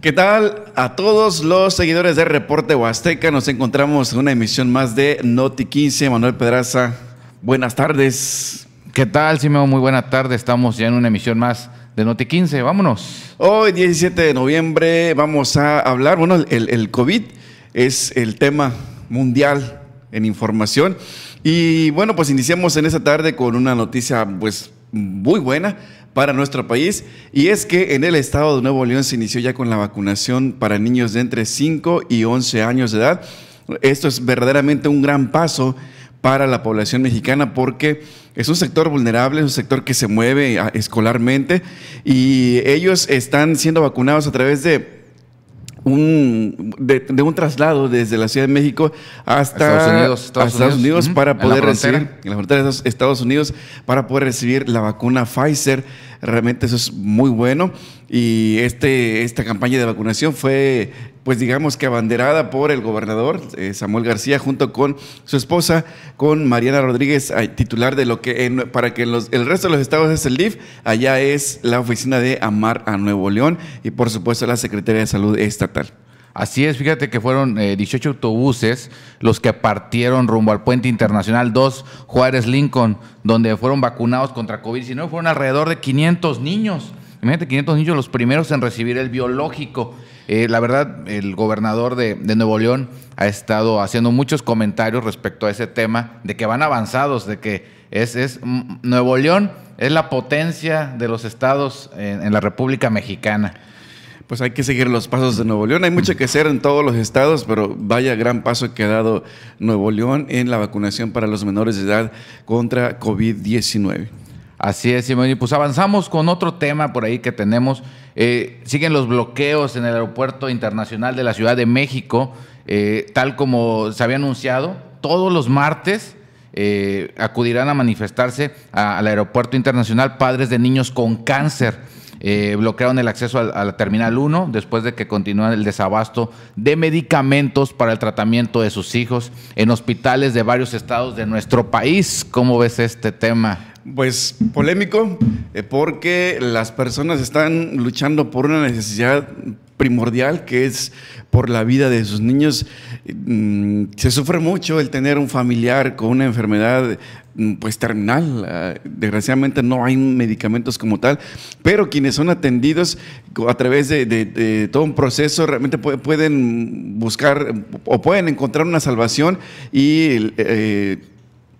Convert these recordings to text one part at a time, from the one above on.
¿Qué tal a todos los seguidores de Reporte Huasteca? Nos encontramos en una emisión más de Noti 15. Manuel Pedraza, buenas tardes. ¿Qué tal, Simón? Muy buena tarde. Estamos ya en una emisión más de Noti 15. Vámonos. Hoy, 17 de noviembre, vamos a hablar. Bueno, el, el COVID es el tema mundial en información. Y bueno, pues iniciamos en esta tarde con una noticia, pues, muy buena para nuestro país. Y es que en el estado de Nuevo León se inició ya con la vacunación para niños de entre 5 y 11 años de edad. Esto es verdaderamente un gran paso para la población mexicana porque es un sector vulnerable, es un sector que se mueve ah, escolarmente y ellos están siendo vacunados a través de de, un traslado desde la Ciudad de México hasta Estados para poder Estados Unidos, para poder recibir la vacuna Pfizer Realmente eso es muy bueno. Y este, esta campaña de vacunación fue, pues digamos que abanderada por el gobernador eh, Samuel García junto con su esposa, con Mariana Rodríguez, titular de lo que, para que el resto de los estados es el DIF, allá es la oficina de Amar a Nuevo León y por supuesto la Secretaría de Salud Estatal. Así es, fíjate que fueron 18 eh, autobuses los que partieron rumbo al puente internacional dos Juárez Lincoln, donde fueron vacunados contra COVID-19. Fueron alrededor de 500 niños. Imagínate, 500 niños los primeros en recibir el biológico. Eh, la verdad, el gobernador de, Nuevo León ha estado haciendo muchos comentarios respecto a ese tema, de que van avanzados, de que es, es mm, Nuevo León es la potencia de los estados en la República Mexicana. Pues hay que seguir los pasos de Nuevo León. Hay mucho que hacer en todos los estados, pero vaya gran paso que ha dado Nuevo León en la vacunación para los menores de edad contra COVID-19. Así es, Simón. Y pues avanzamos con otro tema por ahí que tenemos. Eh, siguen los bloqueos en el aeropuerto internacional de la Ciudad de México, eh, tal como se había anunciado. Todos los martes eh, acudirán a manifestarse al aeropuerto internacional padres de niños con cáncer. Eh, bloquearon el acceso a la Terminal 1 después de que continúan el desabasto de medicamentos para el tratamiento de sus hijos en hospitales de varios estados de nuestro país. ¿Cómo ves este tema? Pues polémico, eh, porque las personas están luchando por una necesidad primordial que es por la vida de sus niños Mm, se sufre mucho el tener un familiar con una enfermedad mm, pues terminal. Ah, desgraciadamente no hay medicamentos como tal, pero quienes son atendidos a través de, todo un proceso realmente pueden buscar o pueden encontrar una salvación y eh,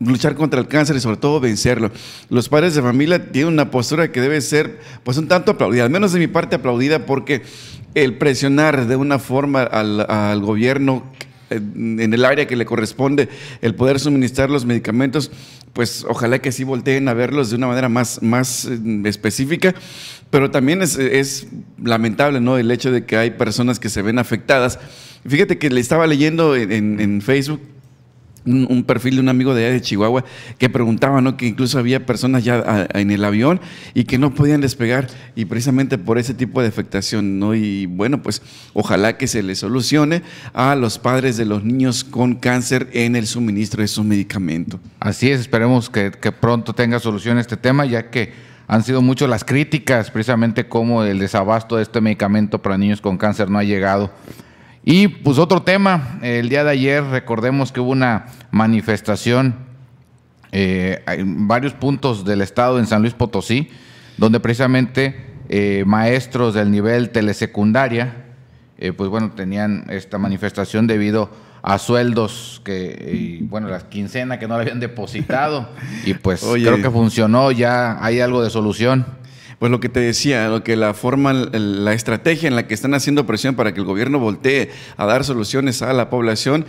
luchar contra el cáncer y sobre todo vencerlo. Los padres de familia tienen una postura que debe ser pues un tanto aplaudida, al menos de mi parte aplaudida porque el presionar de una forma al gobierno en el área que le corresponde el poder suministrar los medicamentos, pues ojalá que sí volteen a verlos de una manera más, más eh, específica, pero también es, lamentable ¿no? el hecho de que hay personas que se ven afectadas. Fíjate que le estaba leyendo en Facebook un, perfil de un amigo de allá de Chihuahua que preguntaba, Que incluso había personas ya en el avión y que no podían despegar y precisamente por ese tipo de afectación, ¿no? Y bueno, pues ojalá que se le solucione a los padres de los niños con cáncer en el suministro de su medicamentos. Así es, esperemos que, que pronto tenga solución este tema, ya que han sido muchas las críticas precisamente como el desabasto de este medicamento para niños con cáncer no ha llegado y pues otro tema, el día de ayer recordemos que hubo una manifestación eh, en varios puntos del estado en San Luis Potosí, donde precisamente eh, maestros del nivel telesecundaria, eh, pues bueno, tenían esta manifestación debido a sueldos que, y, bueno, las quincenas que no habían depositado y pues creo que funcionó, ya hay algo de solución pues lo que te decía, lo que la forma, la estrategia en la que están haciendo presión para que el gobierno voltee a dar soluciones a la población,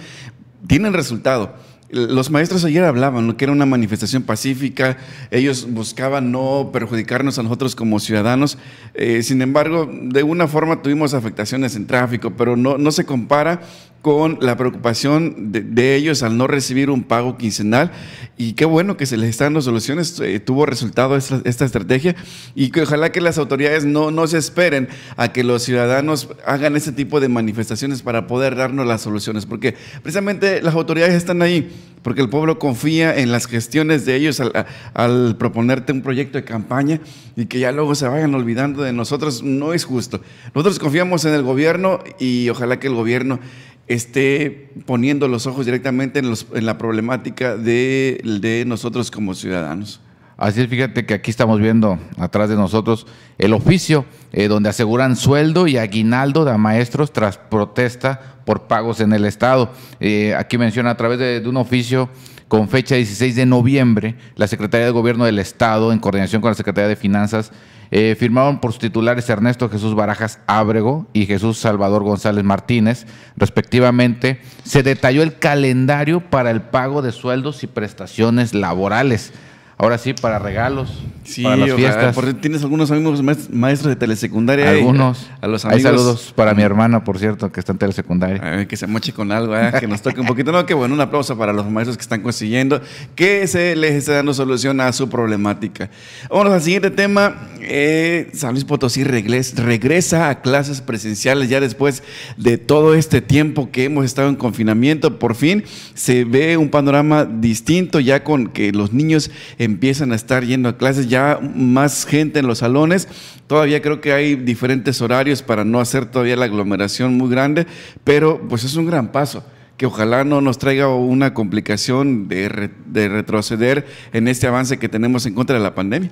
tienen resultado. Los maestros ayer hablaban ¿no? que era una manifestación pacífica, ellos buscaban no perjudicarnos a nosotros como ciudadanos, eh, sin embargo, de una forma tuvimos afectaciones en tráfico, pero no, no se compara con la preocupación de, ellos al no recibir un pago quincenal. Y qué bueno que se les están dando soluciones. Eh, tuvo resultado esta, estrategia y que ojalá que las autoridades no, no se esperen a que los ciudadanos hagan ese tipo de manifestaciones para poder darnos las soluciones. Porque precisamente las autoridades están ahí, porque el pueblo confía en las gestiones de ellos al, al proponerte un proyecto de campaña y que ya luego se vayan olvidando de nosotros. No es justo. Nosotros confiamos en el gobierno y ojalá que el gobierno esté poniendo los ojos directamente en, la problemática de, nosotros como ciudadanos. Así es, fíjate que aquí estamos viendo atrás de nosotros el oficio eh, donde aseguran sueldo y aguinaldo de maestros tras protesta por pagos en el Estado. Eh, aquí menciona a través de, de un oficio con fecha 16 de noviembre, la Secretaría de Gobierno del Estado, en coordinación con la Secretaría de Finanzas, eh, firmaron por sus titulares Ernesto Jesús Barajas Ábrego y Jesús Salvador González Martínez, respectivamente. Se detalló el calendario para el pago de sueldos y prestaciones laborales ahora sí, para regalos. Sí, para las fiestas. tienes algunos amigos maestros de telesecundaria. Eh, algunos. a los Hay saludos para mi hermana, por cierto, que está en telesecundaria. que se moche con algo, ah, que nos toque un poquito. No, que bueno, un aplauso para los maestros que están consiguiendo, que se les está dando solución a su problemática. Vamos al siguiente tema. Eh, San Luis Potosí regresa a clases presenciales ya después de todo este tiempo que hemos estado en confinamiento. Por fin se ve un panorama distinto ya con que los niños empiezan a estar yendo a clases, ya más gente en los salones. Todavía creo que hay diferentes horarios para no hacer todavía la aglomeración muy grande, pero pues es un gran paso que ojalá no nos traiga una complicación de, retroceder en este avance que tenemos en contra de la pandemia.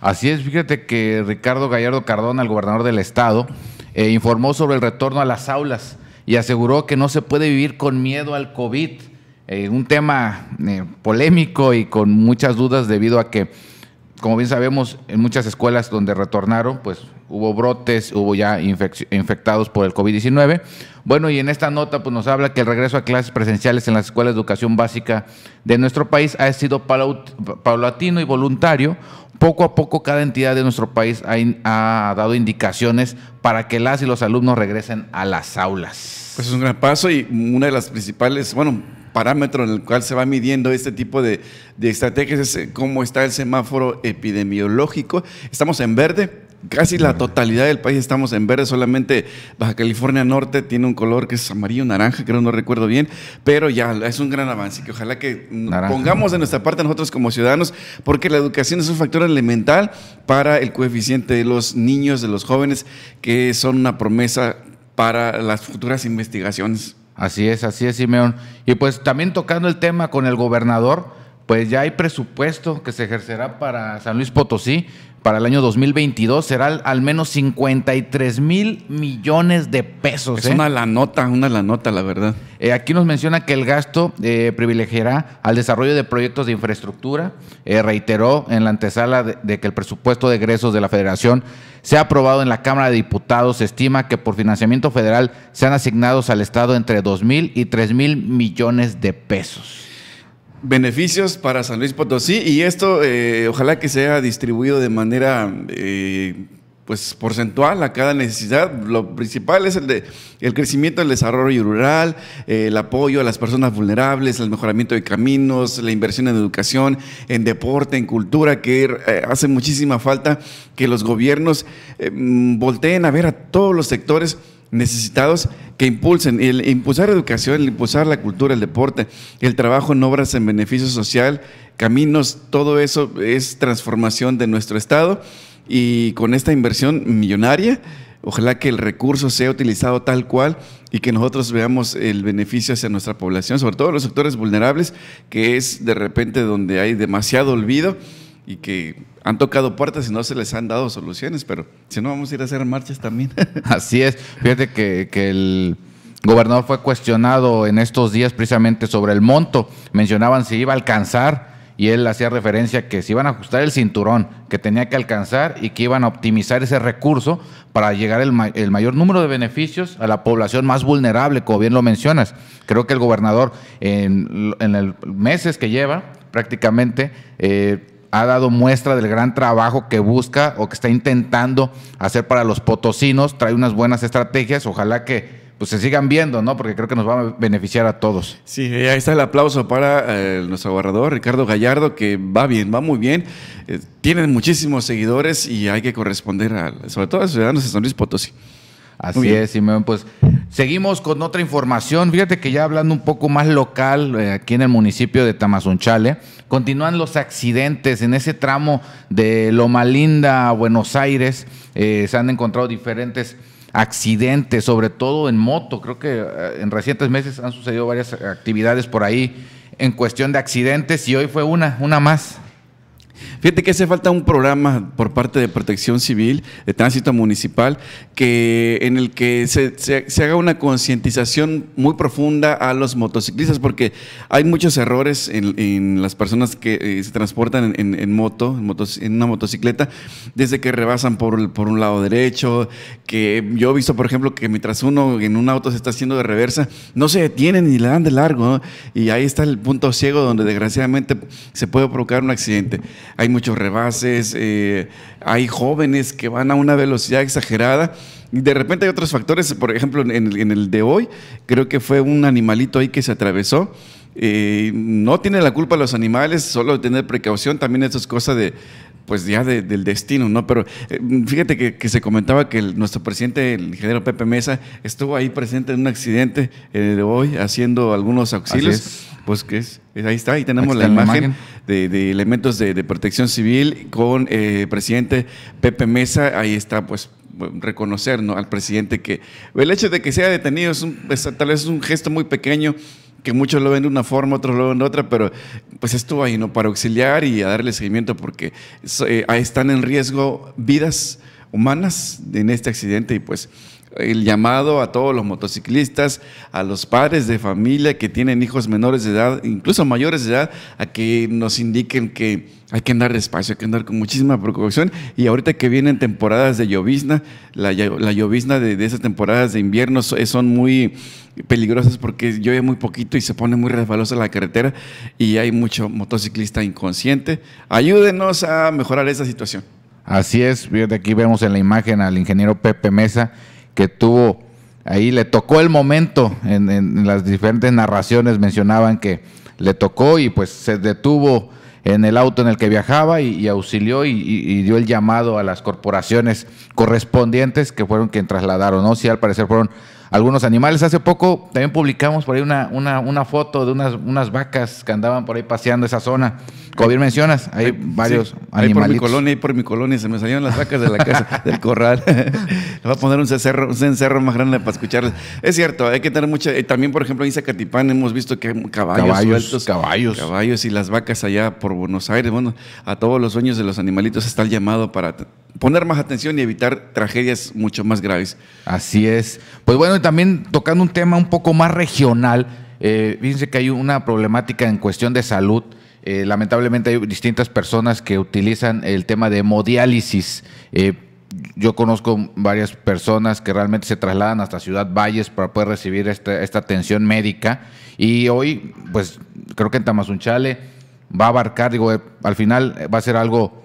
Así es, fíjate que Ricardo Gallardo Cardona, el gobernador del estado, eh, informó sobre el retorno a las aulas y aseguró que no se puede vivir con miedo al COVID eh, un tema eh, polémico y con muchas dudas debido a que, como bien sabemos, en muchas escuelas donde retornaron, pues hubo brotes, hubo ya infectados por el COVID-19. Bueno, y en esta nota pues, nos habla que el regreso a clases presenciales en las escuelas de educación básica de nuestro país ha sido paulatino y voluntario. Poco a poco cada entidad de nuestro país ha, ha dado indicaciones para que las y los alumnos regresen a las aulas. Pues es un gran paso y una de las principales, bueno, parámetro en el cual se va midiendo este tipo de, estrategias es eh, cómo está el semáforo epidemiológico. Estamos en verde, casi la totalidad del país estamos en verde, solamente Baja California Norte tiene un color que es amarillo, naranja, creo, no recuerdo bien, pero ya es un gran avance que ojalá que mm, pongamos de nuestra parte nosotros como ciudadanos, porque la educación es un factor elemental para el coeficiente de los niños, de los jóvenes, que son una promesa para las futuras investigaciones. Así es, así es, Simeón. Y pues también tocando el tema con el gobernador, pues ya hay presupuesto que se ejercerá para San Luis Potosí para el año 2022. Será al menos 53 mil millones de pesos. Es una ¿eh? la nota, una la nota, la verdad. Eh, aquí nos menciona que el gasto eh, privilegiará al desarrollo de proyectos de infraestructura. reiteró en la antesala de, que el presupuesto de egresos de la Federación sea aprobado en la Cámara de Diputados. Se estima que por financiamiento federal sean asignados al Estado entre 2 mil y 3 mil millones de pesos beneficios para San Luis Potosí y esto eh, ojalá que sea distribuido de manera eh, pues porcentual a cada necesidad. Lo principal es el, de, el crecimiento del desarrollo rural, eh, el apoyo a las personas vulnerables, el mejoramiento de caminos, la inversión en educación, en deporte, en cultura, que hace muchísima falta que los gobiernos volteen a ver a todos los sectores necesitados que impulsen. El impulsar educación, el impulsar la cultura, el deporte, el trabajo en obras en beneficio social, caminos, todo eso es transformación de nuestro Estado y con esta inversión millonaria, ojalá que el recurso sea utilizado tal cual y que nosotros veamos el beneficio hacia nuestra población, sobre todo los sectores vulnerables, que es de repente donde hay demasiado olvido y que han tocado puertas y no se les han dado soluciones, pero si no, vamos a ir a hacer marchas también. Así es. Fíjate que, el gobernador fue cuestionado en estos días precisamente sobre el monto. Mencionaban si iba a alcanzar y él hacía referencia que se iban a ajustar el cinturón que tenía que alcanzar y que iban a optimizar ese recurso para llegar el, mayor número de beneficios a la población más vulnerable, como bien lo mencionas. Creo que el gobernador en, en meses que lleva prácticamente eh, ha dado muestra del gran trabajo que busca o que está intentando hacer para los potosinos, trae unas buenas estrategias, ojalá que pues se sigan viendo, ¿no? Porque creo que nos va a beneficiar a todos. Sí, ahí está el aplauso para eh, nuestro aguardador Ricardo Gallardo, que va bien, va muy bien. Eh, tiene tienen muchísimos seguidores y hay que corresponder, sobre todo a los ciudadanos de San Luis Potosí. Así es, Simón. Pues seguimos con otra información. Fíjate que ya hablando un poco más local, eh, aquí en el municipio de Tamazunchale, continúan los accidentes en ese tramo de Loma Linda a Buenos Aires. Eh, se han encontrado diferentes accidentes, sobre todo en moto. Creo que eh, en recientes meses han sucedido varias actividades por ahí en cuestión de accidentes y hoy fue una, una más. Fíjate que hace falta un programa por parte de Protección Civil, de Tránsito Municipal, que, en el que se, haga una concientización muy profunda a los motociclistas, porque hay muchos errores en, las personas que eh, se transportan en, en, en moto, en, una motocicleta, desde que rebasan por, por un lado derecho, que yo he visto, por ejemplo, que mientras uno en un auto se está haciendo de reversa, no se detienen ni le dan de largo, y ahí está el punto ciego donde desgraciadamente se puede provocar un accidente muchos rebases, eh, hay jóvenes que van a una velocidad exagerada. y De repente hay otros factores, por ejemplo, en el, de hoy, creo que fue un animalito ahí que se atravesó. Eh, no tiene la culpa los animales, solo tener precaución, también eso es cosa de, pues ya del destino, ¿no? Pero eh, fíjate que, se comentaba que nuestro presidente, el ingeniero Pepe Mesa, estuvo ahí presente en un accidente en el de hoy haciendo algunos auxilios. Pues que es, ahí está, ahí tenemos la, imagen, De, elementos de, protección civil con eh, presidente Pepe Mesa, ahí está pues reconocer al presidente que el hecho de que sea detenido es, tal vez un gesto muy pequeño que muchos lo ven de una forma, otros lo ven de otra, pero pues estuvo ahí no para auxiliar y a darle seguimiento porque eh, ahí están en riesgo vidas humanas en este accidente y pues el llamado a todos los motociclistas, a los padres de familia que tienen hijos menores de edad, incluso mayores de edad, a que nos indiquen que hay que andar despacio, hay que andar con muchísima precaución. Y ahorita que vienen temporadas de llovizna, la, llovizna de, esas temporadas de invierno son muy peligrosas porque llueve muy poquito y se pone muy resbalosa la carretera y hay mucho motociclista inconsciente. Ayúdenos a mejorar esa situación. Así es, desde aquí vemos en la imagen al ingeniero Pepe Mesa que tuvo ahí, le tocó el momento, en, las diferentes narraciones mencionaban que le tocó y pues se detuvo en el auto en el que viajaba y, auxilió y, dio el llamado a las corporaciones correspondientes que fueron quien trasladaron, ¿no? Sí, al parecer fueron algunos animales. Hace poco también publicamos por ahí una, una, foto de unas, unas vacas que andaban por ahí paseando esa zona. Como bien mencionas, hay varios Ahí por mi colonia, ahí por mi colonia, se me salieron las vacas de la casa, del corral. Le voy a poner un cencerro, un más grande para escucharles. Es cierto, hay que tener mucha... también, por ejemplo, en Zacatipán hemos visto que caballos, caballos sueltos. Caballos. Caballos y las vacas allá por Buenos Aires. Bueno, a todos los sueños de los animalitos está el llamado para poner más atención y evitar tragedias mucho más graves. Así es. Pues bueno, y también tocando un tema un poco más regional, eh, fíjense que hay una problemática en cuestión de salud. Eh, lamentablemente hay distintas personas que utilizan el tema de hemodiálisis. Eh, yo conozco varias personas que realmente se trasladan hasta Ciudad Valles para poder recibir esta, atención médica. Y hoy, pues creo que en Tamazunchale va a abarcar, digo, al final va a ser algo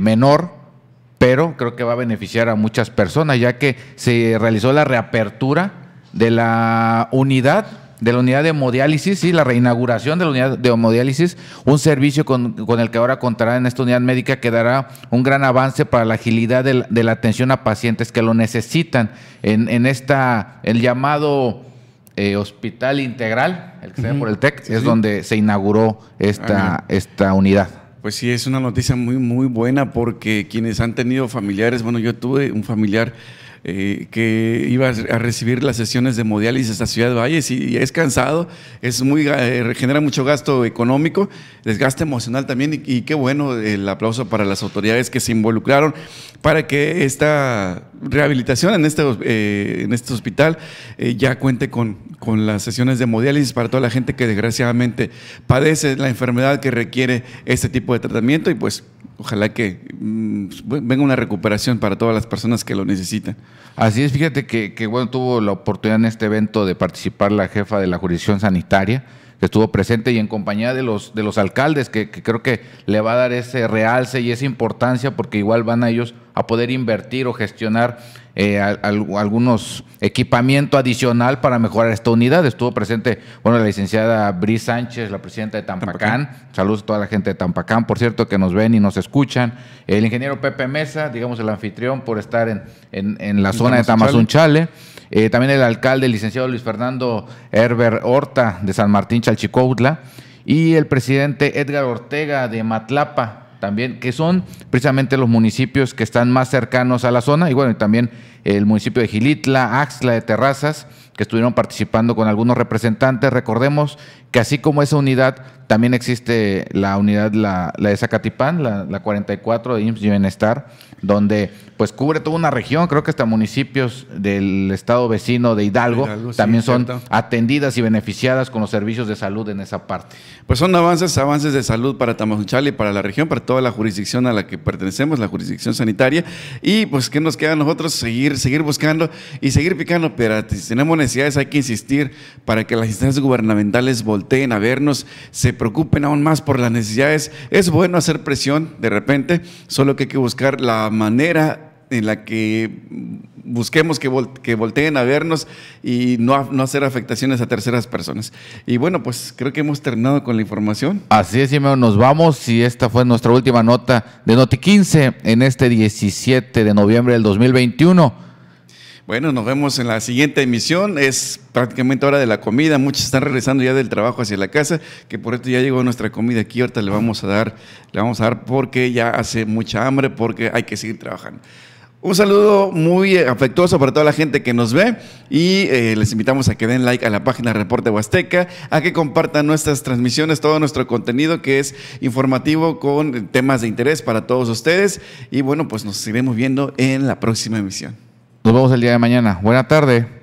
menor, pero creo que va a beneficiar a muchas personas, ya que se realizó la reapertura de la unidad de la unidad de hemodiálisis, y la reinauguración de la unidad de hemodiálisis, un servicio con, el que ahora contará en esta unidad médica que dará un gran avance para la agilidad de la, atención a pacientes que lo necesitan en, esta, el llamado eh, hospital integral, el que se ve por el TEC, es donde se inauguró esta, ah, esta unidad. Pues sí, es una noticia muy, muy buena porque quienes han tenido familiares, bueno, yo tuve un familiar eh, que iba a recibir las sesiones de hemodiálisis esta Ciudad Valles y, y es cansado, es muy, eh, genera mucho gasto económico, desgaste emocional también y, qué bueno el aplauso para las autoridades que se involucraron para que esta rehabilitación en este, eh, en este hospital eh, ya cuente con, con, las sesiones de hemodiálisis para toda la gente que desgraciadamente padece la enfermedad que requiere este tipo de tratamiento y pues ojalá que mm, pues, venga una recuperación para todas las personas que lo necesitan. Así es, fíjate que, bueno, tuvo la oportunidad en este evento de participar la jefa de la jurisdicción sanitaria que estuvo presente y en compañía de los, de los alcaldes, que, que creo que le va a dar ese realce y esa importancia porque igual van a ellos a poder invertir o gestionar eh, algunos equipamiento adicional para mejorar esta unidad. Estuvo presente, bueno, la licenciada Bri Sánchez, la presidenta de Tampacán. Saludos a toda la gente de Tampacán, por cierto, que nos ven y nos escuchan. El ingeniero Pepe Mesa, digamos el anfitrión, por estar en, la zona de Tamazunchale. Eh, también el alcalde, el licenciado Luis Fernando Herber Horta, de San Martín Chalchicoutla. Y el presidente Edgar Ortega, de Matlapa también, que son precisamente los municipios que están más cercanos a la zona, y bueno, también el municipio de Gilitla, Axla, de Terrazas, que estuvieron participando con algunos representantes. Recordemos que así como esa unidad también existe la unidad, la, la de Zacatipán, la, 44 de IMSS y Bienestar, donde pues cubre toda una región, creo que hasta municipios del estado vecino de Hidalgo, también son atendidas y beneficiadas con los servicios de salud en esa parte. Pues son avances, avances de salud para Tamaulipas y para la región, para toda la jurisdicción a la que pertenecemos, la jurisdicción sanitaria, y pues ¿qué nos queda a nosotros seguir, seguir buscando y seguir picando pero Si tenemos necesidades hay que insistir para que las instancias gubernamentales volteen a vernos, preocupen aún más por las necesidades. Es bueno hacer presión de repente, solo que hay que buscar la manera en la que busquemos que, que volteen a vernos y no, no, hacer afectaciones a terceras personas. Y bueno, pues creo que hemos terminado con la información. Así es, nos vamos y esta fue nuestra última nota de Noti 15 en este 17 de noviembre del 2021. Bueno, nos vemos en la siguiente emisión. Es prácticamente hora de la comida. Muchos están regresando ya del trabajo hacia la casa, que por esto ya llegó nuestra comida aquí. Ahorita le vamos a dar, le vamos a dar porque ya hace mucha hambre, porque hay que seguir trabajando. Un saludo muy eh, afectuoso para toda la gente que nos ve y eh, les invitamos a que den like a la página Reporte Huasteca, a que compartan nuestras transmisiones, todo nuestro contenido que es informativo con temas de interés para todos ustedes y bueno, pues nos iremos viendo en la próxima emisión. Nos vemos el día de mañana. Buena tarde.